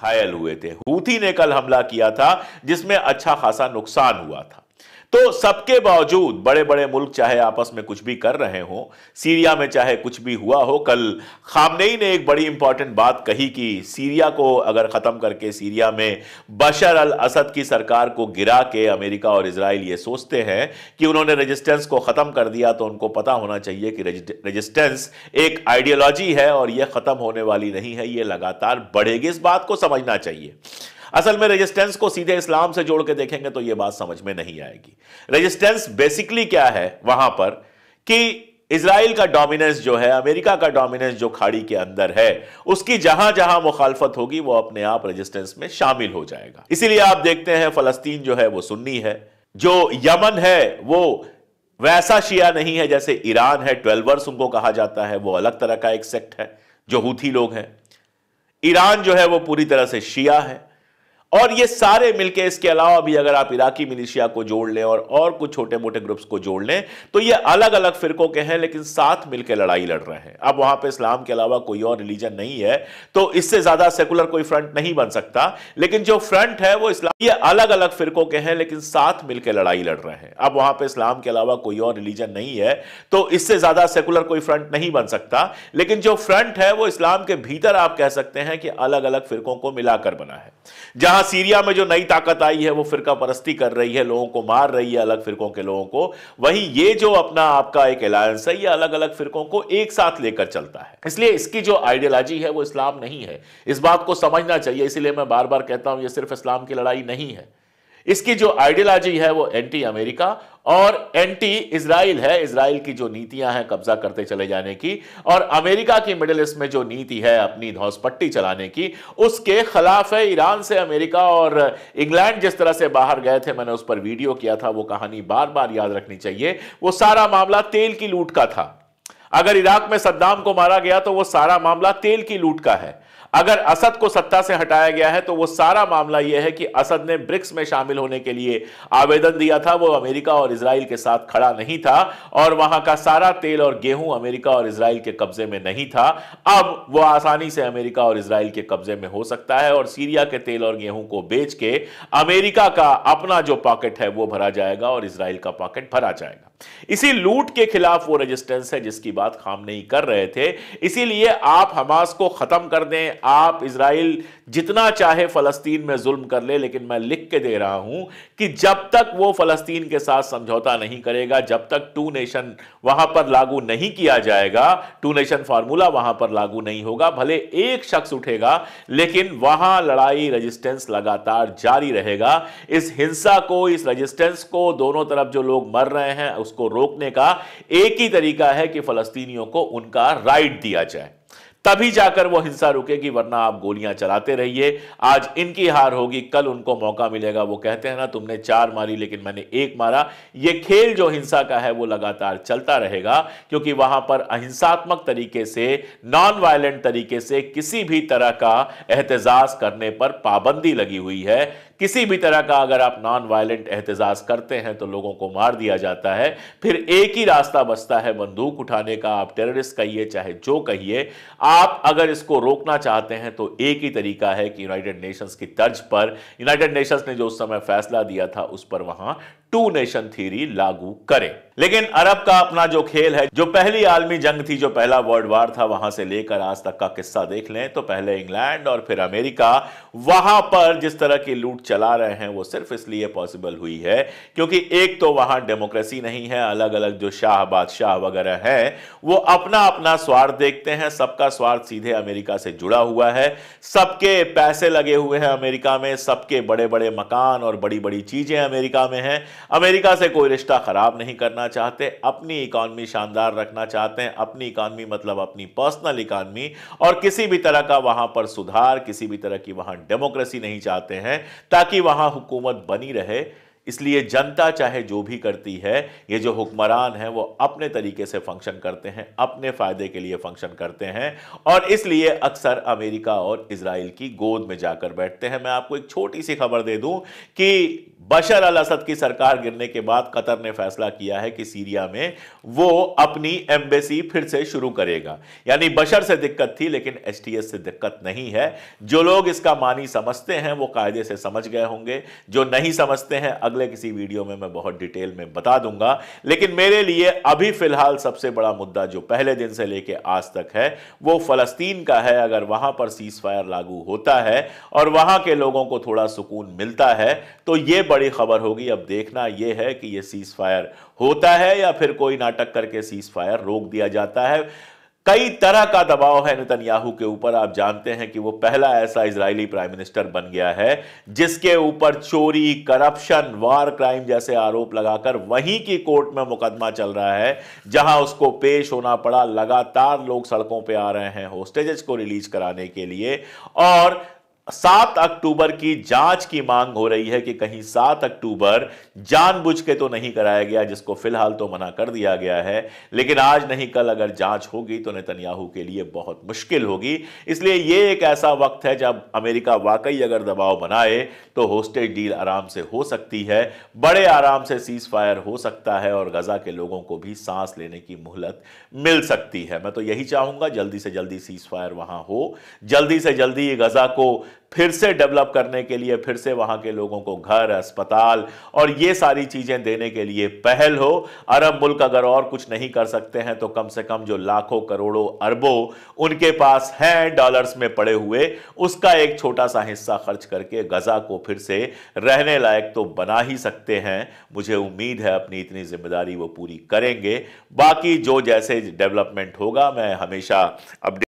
घायल हुए थे हूथी ने कल हमला किया था जिसमें अच्छा खासा नुकसान हुआ था तो सबके बावजूद बड़े बड़े मुल्क चाहे आपस में कुछ भी कर रहे हो सीरिया में चाहे कुछ भी हुआ हो कल खामनेई ने एक बड़ी इंपॉर्टेंट बात कही कि सीरिया को अगर ख़त्म करके सीरिया में बशर अल असद की सरकार को गिरा के अमेरिका और इसराइल ये सोचते हैं कि उन्होंने रजिस्टेंस को ख़त्म कर दिया तो उनको पता होना चाहिए कि रजिस्टेंस एक आइडियोलॉजी है और यह ख़त्म होने वाली नहीं है ये लगातार बढ़ेगी इस बात को समझना चाहिए असल में रेजिस्टेंस को सीधे इस्लाम से जोड़ के देखेंगे तो यह बात समझ में नहीं आएगी रेजिस्टेंस बेसिकली क्या है वहां पर कि इसराइल का डोमिनेंस जो है अमेरिका का डोमिनेंस जो खाड़ी के अंदर है उसकी जहां जहां मुखालफत होगी वो अपने आप रेजिस्टेंस में शामिल हो जाएगा इसीलिए आप देखते हैं फलस्तीन जो है वो सुन्नी है जो यमन है वो वैसा शिया नहीं है जैसे ईरान है ट्वेल्वर्स उनको कहा जाता है वो अलग तरह का एक सेक्ट है जो हूथी लोग हैं ईरान जो है वो पूरी तरह से शिया है और ये सारे मिलके इसके अलावा भी अगर आप इराकी मिलिशिया को जोड़ लें और और कुछ छोटे मोटे ग्रुप्स को जोड़ लें तो ये अलग अलग फिरकों के हैं लेकिन साथ मिलकर लड़ाई लड़ रहे हैं अब वहां पे इस्लाम के अलावा कोई और रिलीजन नहीं है तो इससे ज्यादा सेकुलर कोई फ्रंट नहीं बन सकता लेकिन जो फ्रंट है वो इस्लाम ये अलग अलग फिरकों के हैं लेकिन साथ मिलकर लड़ाई लड़ रहे हैं अब वहां पर इस्लाम के अलावा कोई और रिलीजन नहीं है तो इससे ज्यादा सेकुलर कोई फ्रंट नहीं बन सकता लेकिन जो फ्रंट है वो इस्लाम के भीतर आप कह सकते हैं कि अलग अलग फिरकों को मिलाकर बना है जहां यहाँ सीरिया में जो नई ताकत आई है वो फिरका परस्ती कर रही है लोगों को मार रही है अलग फिरकों के लोगों को वहीं ये जो अपना आपका एक अलायंस है ये अलग अलग फिरकों को एक साथ लेकर चलता है इसलिए इसकी जो आइडियोलॉजी है वो इस्लाम नहीं है इस बात को समझना चाहिए इसलिए मैं बार बार कहता हूं ये सिर्फ इस्लाम की लड़ाई नहीं है इसकी जो आइडियोलॉजी है वो एंटी अमेरिका और एंटी इसराइल है इसराइल की जो नीतियां हैं कब्जा करते चले जाने की और अमेरिका की मिडिल ईस्ट में जो नीति है अपनी धौसपट्टी चलाने की उसके खिलाफ है ईरान से अमेरिका और इंग्लैंड जिस तरह से बाहर गए थे मैंने उस पर वीडियो किया था वो कहानी बार बार याद रखनी चाहिए वो सारा मामला तेल की लूट का था अगर इराक में सद्दाम को मारा गया तो वो सारा मामला तेल की लूट का है अगर असद को सत्ता से हटाया गया है तो वो सारा मामला यह है कि असद ने ब्रिक्स में शामिल होने के लिए आवेदन दिया था वो अमेरिका और इसराइल के साथ खड़ा नहीं था और वहां का सारा तेल और गेहूं अमेरिका और इसराइल के कब्जे में नहीं था अब वो आसानी से अमेरिका और इसराइल के कब्जे में हो सकता है और सीरिया के तेल और गेहूं को बेच के अमेरिका का अपना जो पॉकेट है वो भरा जाएगा और इसराइल का पॉकेट भरा जाएगा इसी लूट के खिलाफ वो रेजिस्टेंस है जिसकी बात खाम नहीं कर रहे थे इसीलिए आप हमास को खत्म कर दें आप इसराइल जितना चाहे फ़लस्तीन में जुल्म कर ले लेकिन मैं लिख के दे रहा हूं कि जब तक वो फ़लस्तीन के साथ समझौता नहीं करेगा जब तक टू नेशन वहां पर लागू नहीं किया जाएगा टू नेशन फार्मूला वहां पर लागू नहीं होगा भले एक शख्स उठेगा लेकिन वहां लड़ाई रजिस्टेंस लगातार जारी रहेगा इस हिंसा को इस रजिस्टेंस को दोनों तरफ जो लोग मर रहे हैं उसको रोकने का एक ही तरीका है कि फ़लस्तीनियों को उनका राइट दिया जाए तभी जाकर वो हिंसा रुकेगी वरना आप गोलियां चलाते रहिए आज इनकी हार होगी कल उनको मौका मिलेगा वो कहते हैं ना तुमने चार मारी लेकिन मैंने एक मारा ये खेल जो हिंसा का है वो लगातार चलता रहेगा क्योंकि वहां पर अहिंसात्मक तरीके से नॉन वायलेंट तरीके से किसी भी तरह का एहतजाज करने पर पाबंदी लगी हुई है किसी भी तरह का अगर आप नॉन वायलेंट एहतजाज करते हैं तो लोगों को मार दिया जाता है फिर एक ही रास्ता बचता है बंदूक उठाने का आप टेररिस्ट कहिए चाहे जो कहिए आप अगर इसको रोकना चाहते हैं तो एक ही तरीका है कि यूनाइटेड नेशंस की तर्ज पर यूनाइटेड नेशंस ने जो उस समय फैसला दिया था उस पर वहां टू नेशन थ्योरी लागू करें लेकिन अरब का अपना जो खेल है जो पहली आलमी जंग थी जो पहला वर्ल्ड वार था वहां से लेकर आज तक का किस्सा देख लें तो पहले इंग्लैंड और फिर अमेरिका वहां पर जिस तरह की लूट चला रहे हैं वो सिर्फ इसलिए पॉसिबल हुई है क्योंकि एक तो वहां डेमोक्रेसी नहीं है अलग अलग जो शाह बादशाह वगैरह है वो अपना अपना स्वार्थ देखते हैं सबका स्वार्थ सीधे अमेरिका से जुड़ा हुआ है सबके पैसे लगे हुए हैं अमेरिका में सबके बड़े बड़े मकान और बड़ी बड़ी चीजें अमेरिका में हैं अमेरिका से कोई रिश्ता ख़राब नहीं करना चाहते अपनी इकॉनमी शानदार रखना चाहते हैं अपनी इकॉनमी मतलब अपनी पर्सनल इकॉनमी और किसी भी तरह का वहां पर सुधार किसी भी तरह की वहां डेमोक्रेसी नहीं चाहते हैं ताकि वहां हुकूमत बनी रहे इसलिए जनता चाहे जो भी करती है ये जो हुक्मरान हैं वो अपने तरीके से फंक्शन करते हैं अपने फ़ायदे के लिए फंक्शन करते हैं और इसलिए अक्सर अमेरिका और इसराइल की गोद में जाकर बैठते हैं मैं आपको एक छोटी सी खबर दे दूं कि बशर अल असद की सरकार गिरने के बाद कतर ने फैसला किया है कि सीरिया में वो अपनी एम्बेसी फिर से शुरू करेगा यानी बशर से दिक्कत थी लेकिन एस से दिक्कत नहीं है जो लोग इसका मानी समझते हैं वो कायदे से समझ गए होंगे जो नहीं समझते हैं अगले किसी वीडियो में मैं बहुत डिटेल में बता दूंगा लेकिन मेरे लिए अभी फिलहाल सबसे बड़ा मुद्दा जो पहले दिन से लेकर आज तक है वो फ़लस्तीन का है अगर वहां पर सीज़ फायर लागू होता है और वहां के लोगों को थोड़ा सुकून मिलता है तो ये बड़ी खबर होगी अब देखना यह है कि यह सीज़ फायर होता है या फिर कोई नाटक करके सीज़ फायर रोक दिया जाता है कई तरह का दबाव है नेतन्याहू के ऊपर आप जानते हैं कि वो पहला ऐसा इजरायली प्राइम मिनिस्टर बन गया है जिसके ऊपर चोरी करप्शन वार क्राइम जैसे आरोप लगाकर वहीं की कोर्ट में मुकदमा चल रहा है जहां उसको पेश होना पड़ा लगातार लोग सड़कों पे आ रहे हैं होस्टेजेस को रिलीज कराने के लिए और सात अक्टूबर की जांच की मांग हो रही है कि कहीं सात अक्टूबर जानबूझ के तो नहीं कराया गया जिसको फिलहाल तो मना कर दिया गया है लेकिन आज नहीं कल अगर जांच होगी तो नेतन्याहू के लिए बहुत मुश्किल होगी इसलिए यह एक ऐसा वक्त है जब अमेरिका वाकई अगर दबाव बनाए तो होस्टेज डील आराम से हो सकती है बड़े आराम से सीज फायर हो सकता है और गजा के लोगों को भी सांस लेने की मोहलत मिल सकती है मैं तो यही चाहूंगा जल्दी से जल्दी सीज फायर वहां हो जल्दी से जल्दी गजा को फिर से डेवलप करने के लिए फिर से वहां के लोगों को घर अस्पताल और ये सारी चीजें देने के लिए पहल हो अरब मुल्क अगर और कुछ नहीं कर सकते हैं तो कम से कम जो लाखों करोड़ों अरबों उनके पास हैं डॉलर्स में पड़े हुए उसका एक छोटा सा हिस्सा खर्च करके गजा को फिर से रहने लायक तो बना ही सकते हैं मुझे उम्मीद है अपनी इतनी जिम्मेदारी वो पूरी करेंगे बाकी जो जैसे डेवलपमेंट होगा मैं हमेशा अपडेट